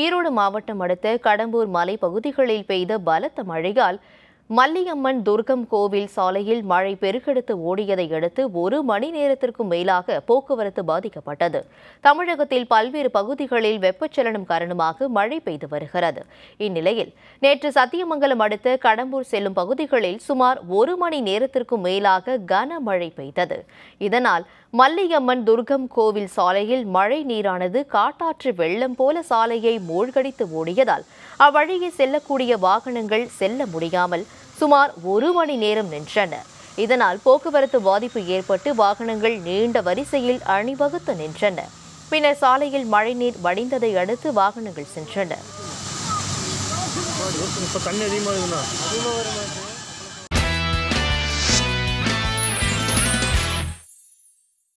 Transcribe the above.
ஈரோடு மாவட்டம் அடுத்த கடம்பூர் மலை பகுதிகளில் பெய்த பலத்த மழையால் மல்லியம்மன் துர்க்கம் கோவில் சாலையில் மழை பெருக்கெடுத்து ஓடியதை அடுத்து ஒரு மணி நேரத்திற்கும் மேலாக போக்குவரத்து பாதிக்கப்பட்டது தமிழகத்தில் பல்வேறு பகுதிகளில் வெப்பச்சலனம் காரணமாக மழை பெய்து வருகிறது இந்நிலையில் நேற்று சத்தியமங்கலம் அடுத்த கடம்பூர் செல்லும் பகுதிகளில் சுமார் ஒரு மணி நேரத்திற்கும் மேலாக கனமழை பெய்தது இதனால் மல்லியம்மன் துர்க்கம் கோவில் சாலையில் மழை நீரானது காட்டாற்று வெள்ளம் போல சாலையை மூழ்கடித்து ஓடியதால் அவ்வழியே செல்லக்கூடிய வாகனங்கள் செல்ல முடியாமல் சுமார் ஒரு மணி நேரம் நின்றன இதனால் போக்குவரத்து பாதிப்பு ஏற்பட்டு வாகனங்கள் நீண்ட வரிசையில் அணிவகுத்து நின்றன பின்னர் சாலையில் மழைநீர் வடிந்ததை அடுத்து வாகனங்கள் சென்றன